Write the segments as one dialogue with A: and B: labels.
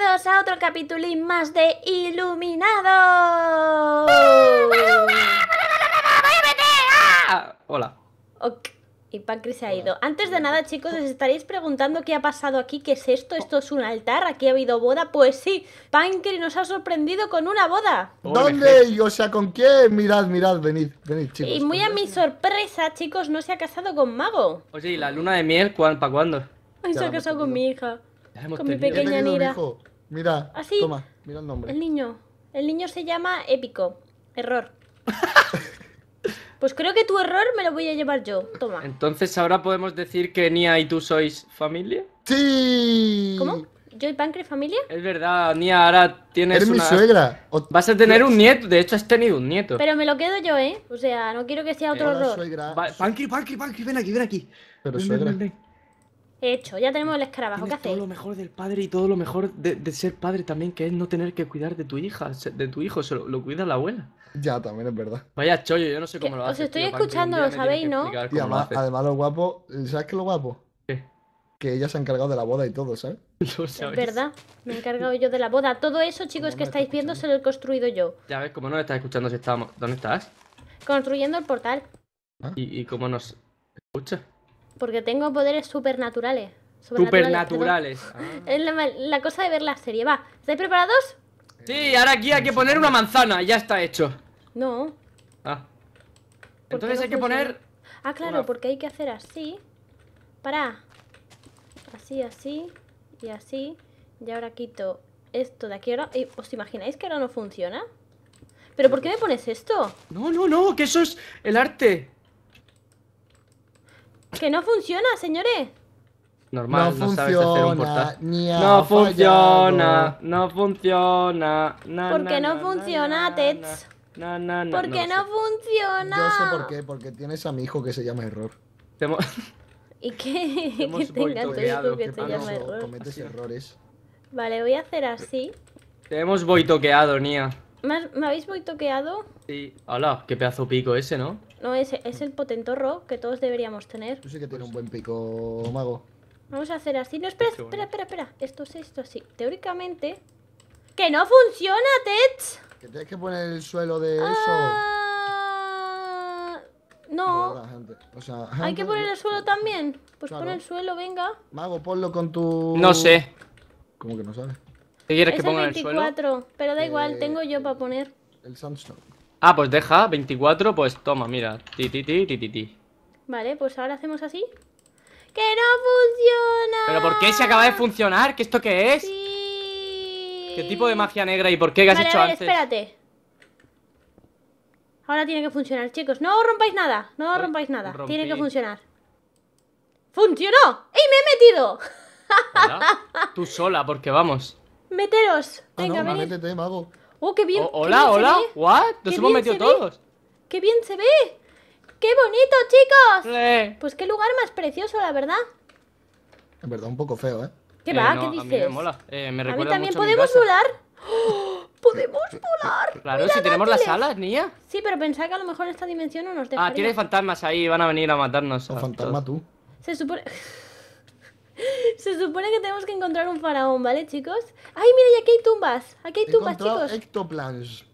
A: bienvenidos a otro capitulín más de Iluminado. Hola. Y Pancri se ha ido. Antes de nada, chicos, os estaréis preguntando qué ha pasado aquí, qué es esto, esto es un altar, aquí ha habido boda. Pues sí, Pancri nos ha sorprendido con una boda. ¿Dónde?
B: o sea, ¿con quién? Mirad, mirad, venid, venid, chicos. Y
A: muy a mi sorpresa, chicos, no se ha casado con Mago. Oye, pues ¿y la luna de
C: miel para cuándo?
A: se ha casado con mi hija. Con mi pequeña Nira.
B: Mira, ¿Ah, toma, mira el nombre. El
A: niño. El niño se llama Épico. Error. pues creo que tu error me lo voy a llevar yo. Toma.
B: Entonces,
C: ¿ahora podemos decir que Nia y tú sois familia?
A: ¡Sí! ¿Cómo? ¿Yo y Pancre familia? Es verdad,
C: Nia, ahora tienes una... Es mi suegra. Vas a tener un nieto, de hecho has tenido un nieto. Pero
A: me lo quedo yo, ¿eh? O sea, no quiero que sea otro error. Pancre, Pancre, Pancre, ven aquí,
C: ven aquí. Pero suegra.
A: Hecho, ya tenemos el escarabajo. ¿Qué hacéis? Todo lo mejor del padre y todo lo
C: mejor de, ser padre también, que es no tener que cuidar de tu hija, de tu hijo, se lo, cuida la abuela.
B: Ya, también es verdad.
C: Vaya chollo, yo no sé cómo lo haces Os estoy escuchando, lo sabéis, ¿no? Y además, lo
B: además guapo, ¿sabes qué es lo guapo? ¿Qué? Que ella se ha encargado de la boda y todo, ¿sabes? Lo Es verdad,
A: me he encargado yo de la boda. Todo eso, chicos, que estáis viendo, se lo he construido yo.
B: Ya ves, cómo no estás escuchando
C: si estamos... ¿Dónde estás?
A: Construyendo el portal.
C: ¿Y, ¿Y cómo nos escucha?
A: porque tengo poderes supernaturales. Supernaturales. Ah. Es la, cosa de ver la serie. Va, ¿estáis preparados? Sí, ahora aquí hay que poner una manzana,
C: ya está hecho. No. Ah. Entonces hay que poner.
A: Ah, claro, porque hay que hacer así. Para. Así, así y así. Y ahora quito esto de aquí. Ahora... ¿Os imagináis que ahora no funciona? ¿Pero por qué me pones esto? No, no, no, que eso es el arte. ¿Que no funciona, señores?
C: Normal, no, sabes hacer un portal. No funciona,
B: no funciona, no ¿Por qué no
A: funciona, Tets? No, no, no. ¿Por qué no, funciona? Yo sé por
B: qué, porque tienes a mi hijo que se llama Error.
A: ¿Y qué? que tenga tu hijo que se llama Error. Cometes errores. Vale, voy a hacer así.
C: Te hemos boitoqueado, Nia.
A: ¿Me, habéis boitoqueado?
C: Sí. Hola, qué pedazo pico ese, ¿no?
A: No, es, es el potentorro que todos deberíamos tener. Yo sí
B: que tiene un buen pico, mago.
A: Vamos a hacer así. No, espera, espera, espera, espera. Esto es esto así. Teóricamente. ¡Que no funciona, Tets!
B: Que tienes que poner el suelo de
A: ah, eso. No. Hay que poner el suelo también. Pues pon el suelo, venga.
B: Mago, ponlo con tu. No sé. ¿Cómo que no sabes? que ponga el 24,
A: el pero da eh, igual, tengo yo para poner.
B: El sandstone.
C: Ah, pues deja, 24, pues toma, mira. Ti, ti, ti, ti, ti, ti.
A: Vale, pues ahora hacemos así. ¡Que no funciona! ¿Pero por
C: qué se acaba de funcionar? ¿Qué esto qué es?
A: ¿Qué tipo
C: de magia negra y por qué has hecho a espérate.
A: Ahora tiene que funcionar, chicos. No rompáis nada, no rompáis nada. Tiene que funcionar. ¡Funcionó! ¡Y me he metido!
C: Tú sola, porque vamos.
A: Meteros. Ah, Venga, mago. ¡Oh, qué bien! hola, hola, ¿what? Nos hemos metido todos. ¡Qué bien se ve! ¡Qué bonito, chicos! Eh. Pues qué lugar más precioso, la verdad.
B: Es verdad, un poco feo, ¿eh? ¿Qué eh, va? ¿Qué dices? A mí mola. Eh, me recuerda también podemos volar.
A: ¡Oh! ¡Podemos volar! Claro, si tenemos las alas, niña. Sí, pero pensaba que a lo mejor en esta dimensión no nos tenemos. Ah, tiene
C: fantasmas ahí, van a venir a matarnos. Un fantasma
B: tú.
A: Se supone. Se supone que tenemos que encontrar un faraón, ¿vale, chicos? ¡Ay, mira, y aquí hay tumbas! Aquí hay tumbas, chicos.
B: Ectoplans.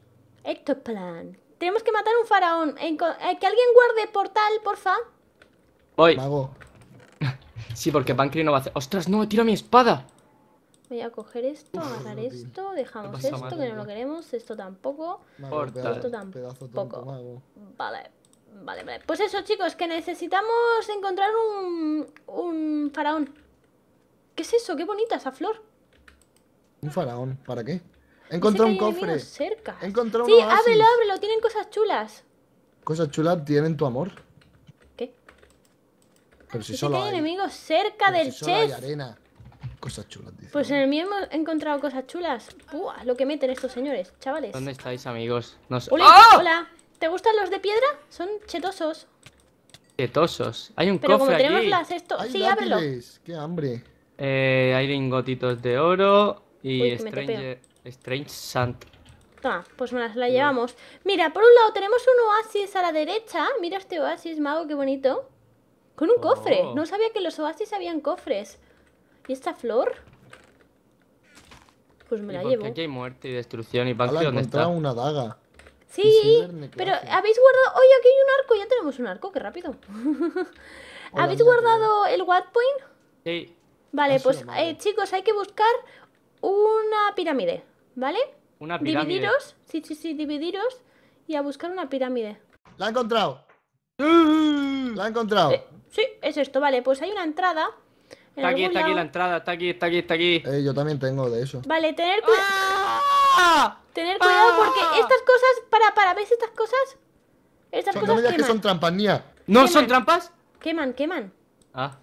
A: Ectoplan. Tenemos que matar un faraón. Eh, que alguien guarde portal, porfa.
B: Voy.
C: Mago. sí, porque Pancri no va a hacer. ¡Ostras, no! ¡Tiro mi espada!
A: Voy a coger esto, agarrar esto, dejamos esto, que no lo queremos, esto tampoco, Portal tampoco. vale, vale, vale. Pues eso, chicos, que necesitamos encontrar un, un faraón. ¿Qué es eso? ¡Qué bonita esa flor!
B: Un faraón, ¿para qué? encontró un cofre.
A: Cerca. Sí, ábrelo, ábrelo, tienen cosas chulas.
B: Cosas chulas tienen tu amor. ¿Qué? Pero si solo hay,
A: enemigos cerca del si Cosas chulas, dice. Pues en el mío hemos encontrado cosas chulas. lo que meten estos señores, chavales. ¿Dónde
C: estáis, amigos? ¡Oh!
A: Hola. ¿Te gustan los de piedra? Son chetosos.
C: Chetosos. Hay un Pero cofre como
A: tenemos las esto... sí, ábrelo.
B: ¡Qué hambre!
C: Eh, hay lingotitos de oro. Y Strange, Sand.
A: Toma, pues nos la llevamos. Mira, por un lado tenemos un oasis a la derecha. Mira este oasis, mago, qué bonito. Con un cofre. Oh. No sabía que los oasis habían cofres. ¿Y esta flor? Pues me la llevo. aquí
C: hay muerte y destrucción y Banshee dónde está.
B: una daga.
A: Sí, pero habéis guardado... Oye, aquí hay un arco, ya tenemos un arco, qué rápido. ¿Habéis guardado el Watpoint? Sí. Vale, ah, pues eh, chicos, hay que buscar una pirámide, ¿vale? Una pirámide. Dividiros, sí, sí, sí, dividiros y a buscar una pirámide. La he encontrado. La he encontrado. Eh, sí, es esto, vale. Pues hay una entrada. está aquí, está aquí la
B: entrada, está aquí, está aquí, está aquí. Eh, yo también tengo de eso.
A: Vale, tener cuidado. ¡Ah! Tener cuidado porque ¡Ah! estas cosas, para, para, ¿ves estas cosas? Estas cosas no que son trampas,
B: ¿No son trampas?
A: Queman, queman.
C: Ah.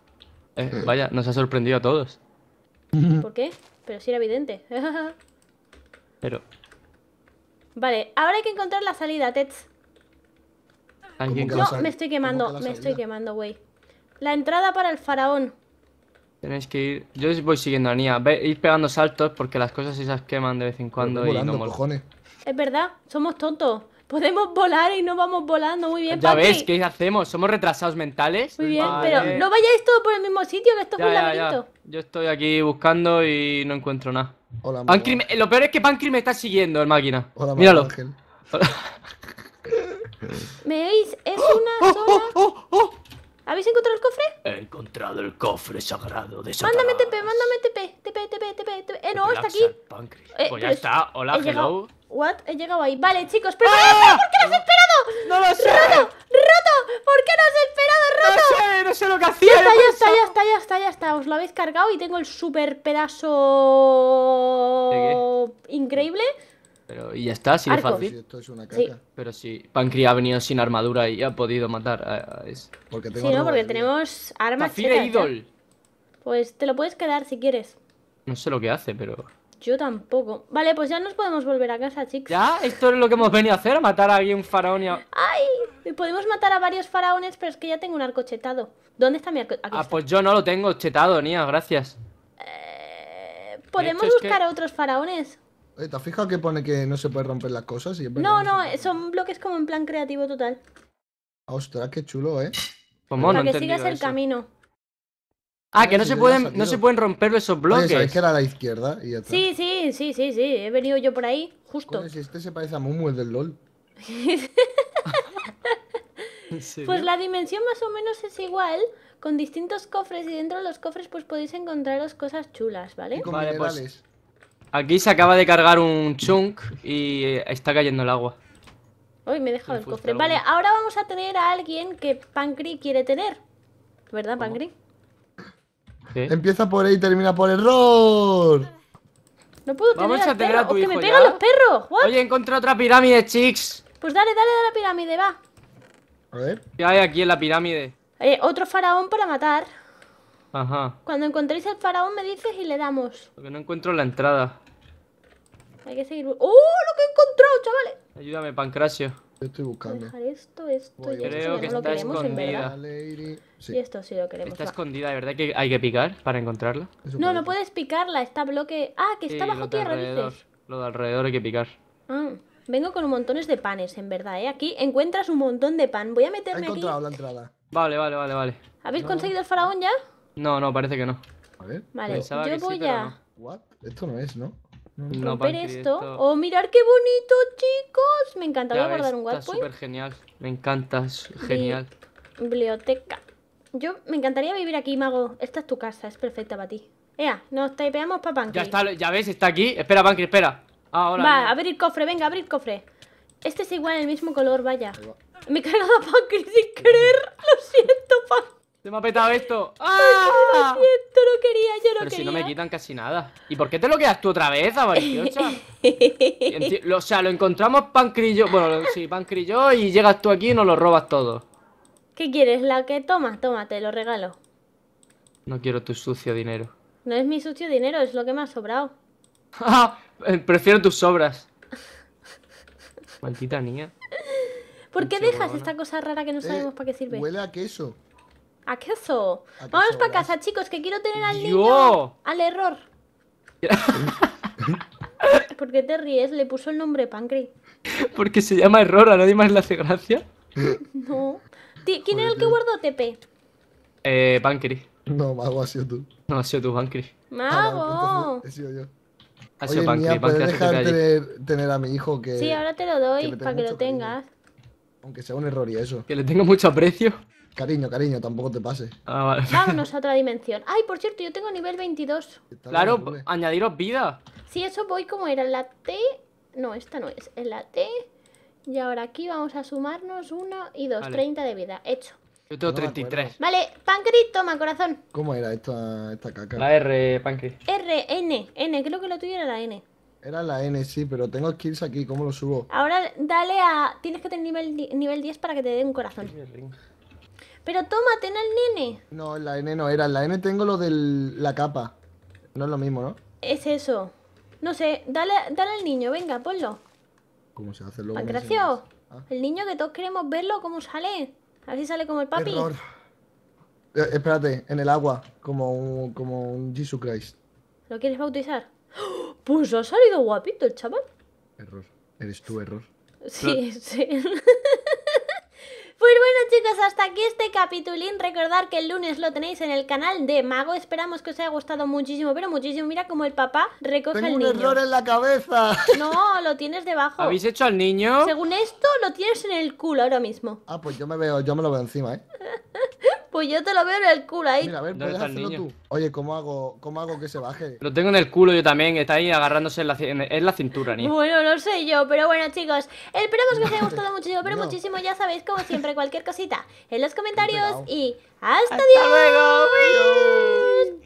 C: Eh, vaya, nos ha sorprendido a todos.
A: ¿Por qué? Pero sí era evidente.
C: Pero...
A: Vale, ahora hay que encontrar la salida, Tets.
C: ¿Alguien me estoy quemando, me estoy
A: quemando, güey. La entrada para el faraón.
C: Tenéis que ir... Yo voy siguiendo a Nia. ir pegando saltos porque las cosas esas queman de vez en cuando y no
A: Es verdad, somos tontos. Podemos volar y no vamos volando muy bien. Ya ves,
C: ¿qué hacemos? ¿Somos retrasados mentales? Muy bien, pero no
A: vayáis todos por el mismo sitio, que esto es un laberinto.
C: Ya, Yo estoy aquí buscando y no encuentro nada. Hola, Lo peor es que Pancri me está siguiendo en máquina. Míralo. Ángel.
A: ¿Me veis? Es una oh, oh, sola... Oh, ¿Habéis encontrado el cofre?
C: He encontrado el cofre sagrado de Satanás. Mándame TP,
A: mándame TP, TP, TP, TP, Eh, no, está aquí. Eh, pues ya pues está.
C: Hola, hello.
A: What? He llegado ahí. Vale, chicos, pero ¡Ah! ¿por qué no has esperado? ¡No lo sé! ¡Roto! ¡Roto! ¿Por qué no has esperado, roto? No sé, no sé lo que hacía. Ya está, ya está, ya está, ya está, ya está. Os lo habéis cargado y tengo el super pedazo increíble.
C: Pero, y ya está, si fácil. es una Sí. Pero si Pancri ha venido sin armadura y ha podido matar a, ese. Porque sí, no, porque tenemos
A: armas. ¡Fire Idol. Pues te lo puedes quedar si quieres.
C: No sé lo que hace, pero.
A: Yo tampoco. Vale, pues ya nos podemos volver a casa, chicos. ¿Ya?
C: ¿Esto es lo que hemos venido a hacer? matar a alguien faraón y a...
A: ¡Ay! Podemos matar a varios faraones, pero es que ya tengo un arco chetado. ¿Dónde está mi arco? ah, pues
B: yo no lo tengo chetado, Nia, gracias.
A: Eh, Podemos buscar a otros faraones.
B: ¿Te ¿Te fijado que pone que no se puede romper las cosas? no, no,
A: eh, son bloques como en plan creativo total.
B: Ostras, qué chulo, ¿eh? Pues Para no que sigas el camino. Ah, que no, se pueden, no se pueden romper esos bloques. que era a la izquierda? Sí,
A: sí, sí, sí, sí. He venido yo por ahí, justo.
B: este se parece a Mumu, el del LOL.
A: pues la dimensión más o menos es igual, con distintos cofres y dentro de los cofres pues podéis encontraros cosas chulas, ¿vale? vale, pues,
C: aquí se acaba de cargar un chunk y eh, está cayendo el agua.
A: Uy, me he dejado el cofre. Vale, ahora vamos a tener a alguien que Pancri quiere tener. ¿Verdad, Pancri?
B: Empieza por ahí y termina por error.
A: No puedo tener Vamos a tener ¡Oh, que me pegan los
C: perros. Oye, encontré otra pirámide, chicos.
A: Pues dale, dale a la pirámide, va.
C: A ver. ¿Qué hay aquí en la pirámide?
A: Eh, otro faraón para matar. Ajá. Cuando encontréis el faraón me dices y le damos.
C: Porque no encuentro la entrada.
A: Hay que seguir... ¡Oh, lo que he encontrado, chavales!
C: Ayúdame, Pancracio estoy buscando. Dejar
A: esto, esto esto. que no está lo escondida. Y esto sí lo queremos. Está
C: escondida, de verdad que hay que picar para encontrarla.
A: no, no puedes picarla, está bloque. Ah, que está bajo tierra,
C: Lo de alrededor hay que picar.
A: Ah, vengo con montones de panes, en verdad, ¿eh? Aquí encuentras un montón de pan. Voy a meterme aquí. la entrada.
C: Vale, vale, vale, vale. ¿Habéis conseguido el faraón ya? No, no, parece que no. A Vale, yo voy a... Esto no es, ¿no? no romper esto. O
A: mirar qué bonito, chicos. Me encantaría guardar un Wattpoint. Está súper
C: genial. Me encanta, es genial.
A: Biblioteca. Yo me encantaría vivir aquí, mago. Esta es tu casa, es perfecta para ti. Ea, nos tapeamos para Ya está,
C: ya ves, está aquí. Espera, que espera. Ah, ahora. Va, a
A: abrir cofre, venga, abrir cofre. Este es igual, el mismo color, vaya. Me he cargado a sin querer. Lo
C: siento, se me ha petado esto.
A: ¡Ah! Ay, no quería, yo no Pero si no me
C: quitan casi nada. ¿Y por qué te lo quedas tú otra vez, avariciosa? o sea, lo encontramos pancrillo. Bueno, sí, pancrillo y llegas tú aquí y nos lo robas todo.
A: ¿Qué quieres? ¿La que tomas? Toma, te lo regalo.
C: No quiero tu sucio dinero.
A: No es mi sucio dinero, es lo que me ha sobrado.
B: Ah,
C: eh, prefiero tus sobras. Maldita niña.
A: ¿Por qué dejas esta cosa rara que no eh, sabemos para qué sirve?
B: Huele a queso.
A: ¿A qué eso? Vamos para casa, chicos, que quiero tener al niño. Al error. ¿Por qué te ríes? Le puso el nombre Pancri.
C: Porque se llama error, a nadie más le hace gracia.
A: No. ¿Quién era el que guardó TP?
C: Eh,
B: Pancri. No, Mago, ha sido tú. No, ha sido tú, Pankry.
A: ¡Mago! Ah, he sido yo.
B: Ha sido Oye, Pancri, dejar tener, a mi hijo Sí, ahora
A: te lo doy, para que lo tengas.
B: Aunque sea un error y eso. Que le tengo mucho aprecio. Cariño, cariño, tampoco te pase ah, Vámonos
A: a otra dimensión. Ay, por cierto, yo tengo nivel 22.
C: Claro, añadiros vida.
A: Sí, eso voy como era la T. No, esta no es. en la T. Y ahora aquí vamos a sumarnos 1 y 2. 30 de vida. Hecho.
B: Yo tengo 33.
A: Vale, Pancri, toma, corazón.
B: ¿Cómo era esta, esta caca? La R, Pancri.
A: R, N, N. Creo que lo tuyo era la N.
B: Era la N, sí, pero tengo skills aquí, ¿cómo lo subo?
A: Ahora dale a. Tienes que tener nivel, nivel 10 para que te dé un corazón. Pero tómate en el nene.
B: No, la N no era. la N tengo lo de la capa. No es lo mismo, ¿no?
A: Es eso. No sé, dale, al niño, venga, ponlo.
B: ¿Cómo se hace luego? Pancracio,
A: ¿Ah? el niño que todos queremos verlo, ¿cómo sale? Así sale como el papi. Error.
B: Eh, espérate, en el agua, como un, como un Jesus Christ.
A: ¿Lo quieres bautizar? ¡Oh! Pues ha salido guapito el chaval.
B: Error. Eres tú, error.
A: Sí, sí. Pues bueno chicos, hasta aquí este capitulín. Recordad que el lunes lo tenéis en el canal de Mago. Esperamos que os haya gustado muchísimo, pero muchísimo. Mira cómo el papá recoge al niño. un error en la cabeza. No, lo tienes debajo. ¿Habéis
B: hecho al niño? Según
A: esto, lo tienes en el culo ahora mismo. Ah, pues
B: yo me veo, yo me lo veo encima, ¿eh?
A: Pues yo te lo veo en el culo ahí. a ver, puedes hacerlo tú.
B: Oye, ¿cómo hago, ¿cómo hago que se baje? Lo tengo en el culo yo también, está
C: ahí agarrándose en la, cintura, niño.
A: Bueno, no sé yo, pero bueno, chicos, Esperamos que os haya gustado muchísimo, pero muchísimo, ya sabéis, como siempre, cualquier cosita en los comentarios y hasta, luego! Dios.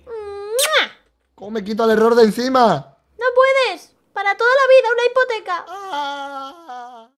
B: ¿Cómo me quito el error de encima?
A: No puedes, para toda la vida, una hipoteca. Ah.